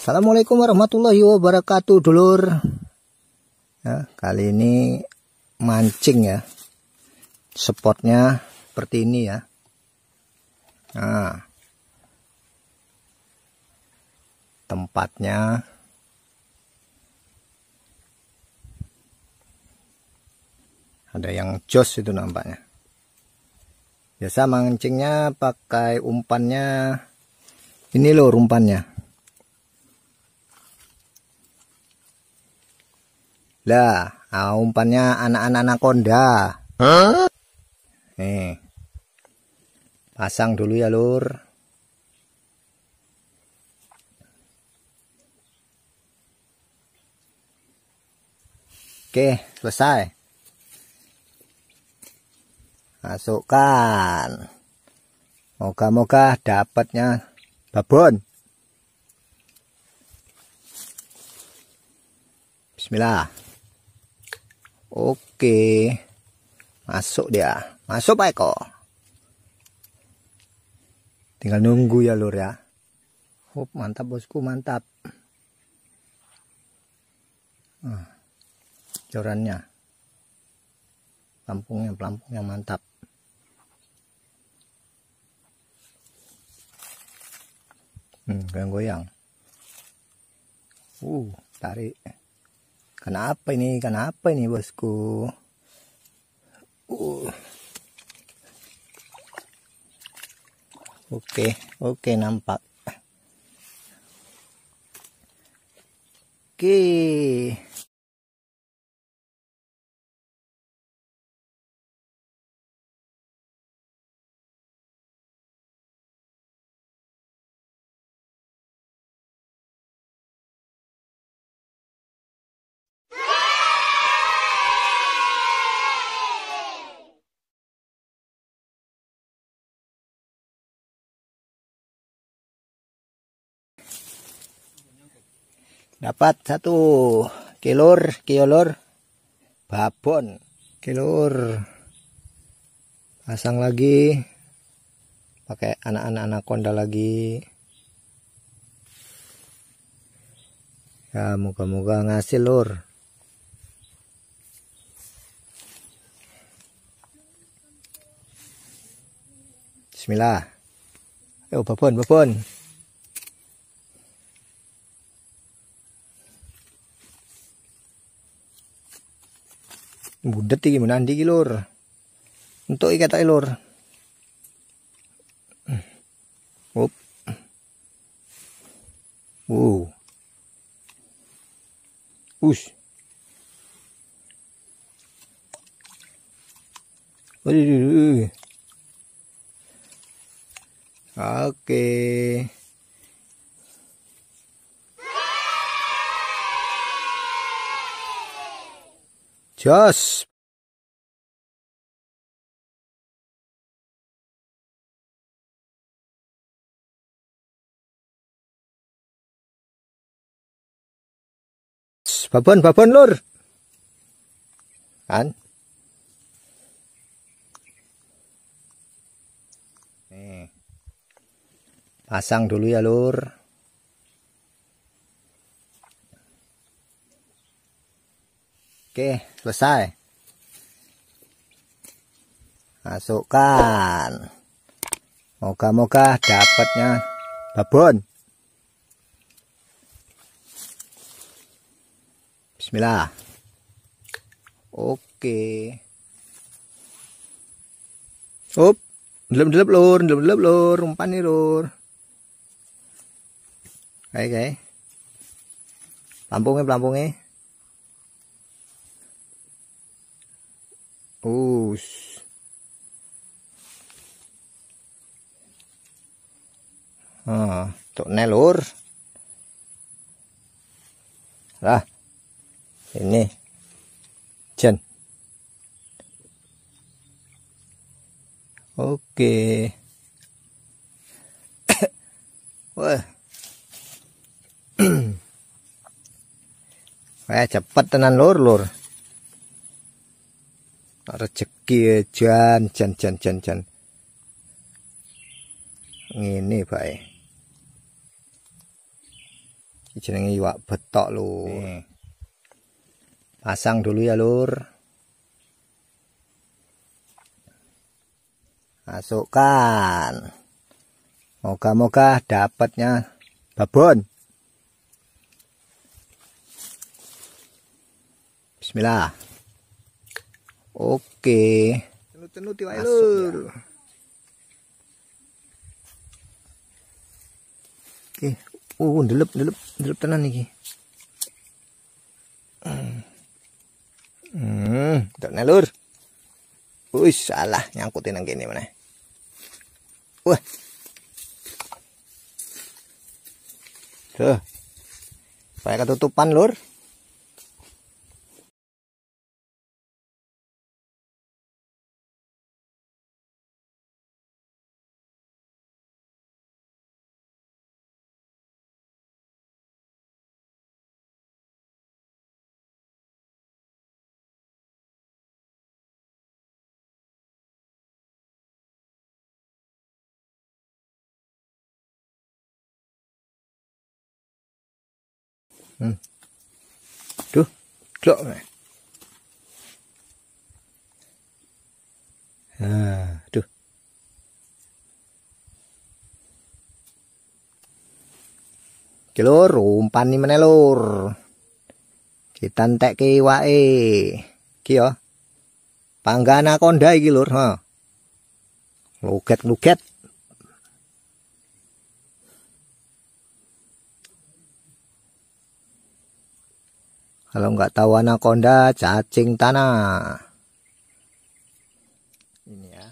Assalamualaikum warahmatullahi wabarakatuh dulur ya, Kali ini mancing ya Spotnya seperti ini ya Nah Tempatnya Ada yang jos itu nampaknya Biasa mancingnya pakai umpannya Ini loh umpannya Lah, ah, umpannya anak-anak anaconda. Huh? Nih. Eh, pasang dulu ya, Lur. Oke, selesai. Masukkan. Moga-moga dapatnya babon. Bismillah. Oke. Masuk dia. Masuk Pak Eko. Tinggal nunggu ya lur ya. Hop, mantap bosku, mantap. Nah, jorannya. Pelampungnya, pelampungnya mantap. Hmm, goyang-goyang. Uh, tarik. Kenapa ini? Kenapa ini bosku? Uh. Oke, oke nampak. Oke. dapat satu kilur, kilur babon kilur pasang lagi pakai anak-anak anaconda lagi ya moga-moga ngasih lor Bismillah. Yo babon, babon. budet iki menandi iki lur entuk iki ketoke lur up wow Ush. Oke. Okay. Сейчас. Babon, babon, Lur. Kan? Eh. Pasang dulu ya, Lur. Oke, selesai. Masukkan. Moga-moga dapatnya babon. Bismillah. Oke. Up. Delep-delep lur, delep-delep lur, umpan nih lur. Kayak kayak. pelampungnya. Ush. Oh, ah, nelur. Lah. Ini. Jen. Oke. Wah. Wah cepat tenan lur lur rezeki ya, jan jan jan jan jan ngene bae eh. jenenge iwak betok lho iya. pasang dulu ya lur masukkan moga-moga dapatnya babon bismillah Oke. tenut tenut ya, lur. Oke, oh, oh ndelep ndelep ndelep tenan iki. Hmm, tak hmm, nelur. Wih, salah nyangkutin nang kene mana. Wah. Tuh. kayak ketutupan, Lur. Hmm. Tuh, cok. Nah, tuh. Ki lur, umpan iki Kita lur. Ditentekke wae, Ki yo. Panggana akonda iki lur, ha. Luget-luget. Kalau nggak tahu anaconda, cacing tanah. Ini ya.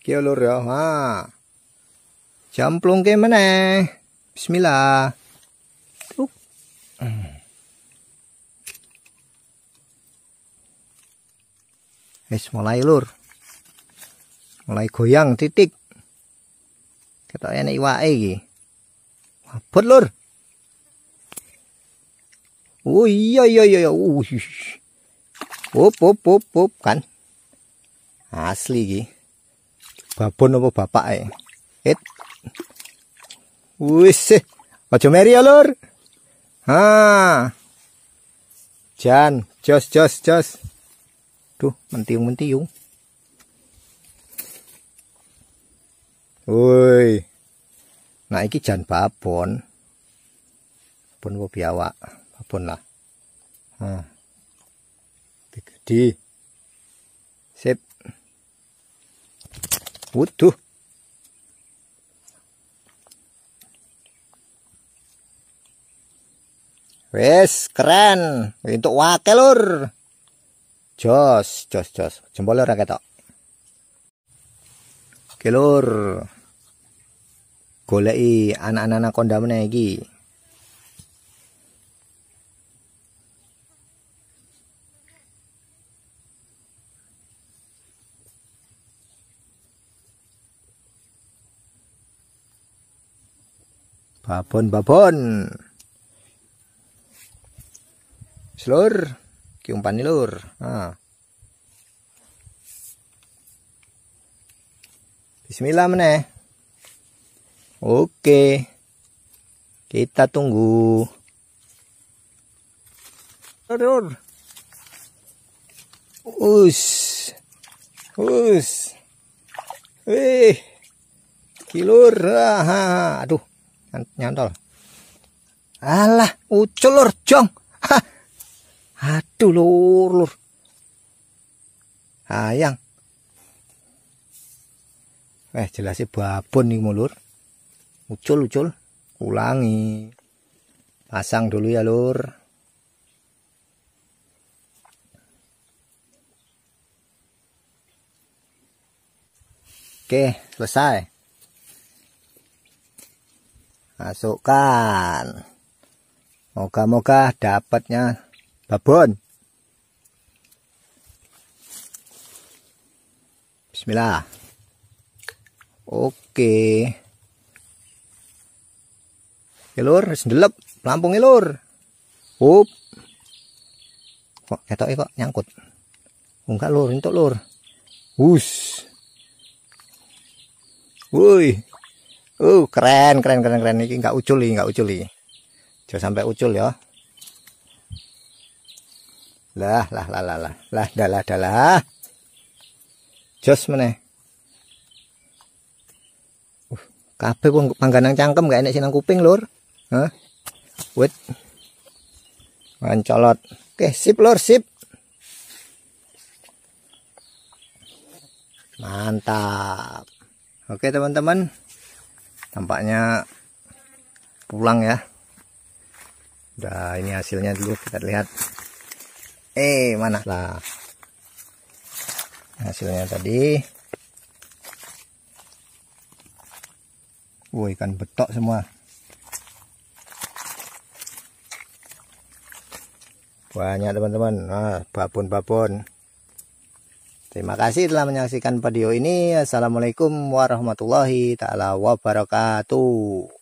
Oke ulur ya. Ha. Jamplung ke mana? Bismillah. Tuk. Wis mulai lur. Mulai goyang titik. Ketawa enek iwake iki. Wabot lur. Oh iya iya iya. Up up up up kan. Asli iki. Babon apa bapake? Et. Wis. Eh. ojo meri ya lur. Ha. Jan, jos jos jos. Duh, mentiung-mentiung. Woi. Nah iki jan babon. Babon wo biawak, babon lah. tiga hmm. di, Sip. wuduh, Wes, keren. Untuk wakil lur. Jos, jos, jos. Jempolnya ora ketok. kelur. Okay, golek anak-anak anakonda meneh iki. Babon babon. Slur, kiumpan lur. Nah. Bismillah meneh. Oke. Kita tunggu. Teror. Us. Us. Wih. Kilur. Aha. Ah, Aduh. Nyantol. Alah. Ucul lur. Jong. Ha. Aduh lur lur. Hayang. Eh jelasnya babon nih mulur ucul ucul ulangi pasang dulu ya lur Oke, selesai. Masukkan. Moga-moga dapatnya babon. Bismillah. Oke. Oke wis ndelep, lampung e, lur, Up. Kok ketoke kok nyangkut. Oh, enggak lur, entuk lur. Wus. Woi. uh, keren, keren, keren, keren. Ini enggak ucul, enggak ucul. Jangan sampai ucul ya. Lah, lah, lah, lah, lah. Lah, dalah, dalah. Jos meneh. Uh, kabeh wong pangganang cangkem gak enak sinang kuping, Lur. Hah? Wait. Mancolot. Oke, sip lor, sip. Mantap. Oke, teman-teman. Tampaknya pulang ya. Udah ini hasilnya dulu kita lihat. Eh, mana? Lah. Hasilnya tadi. Woi, ikan betok semua. banyak teman-teman nah, babon-babon terima kasih telah menyaksikan video ini assalamualaikum warahmatullahi taala wabarakatuh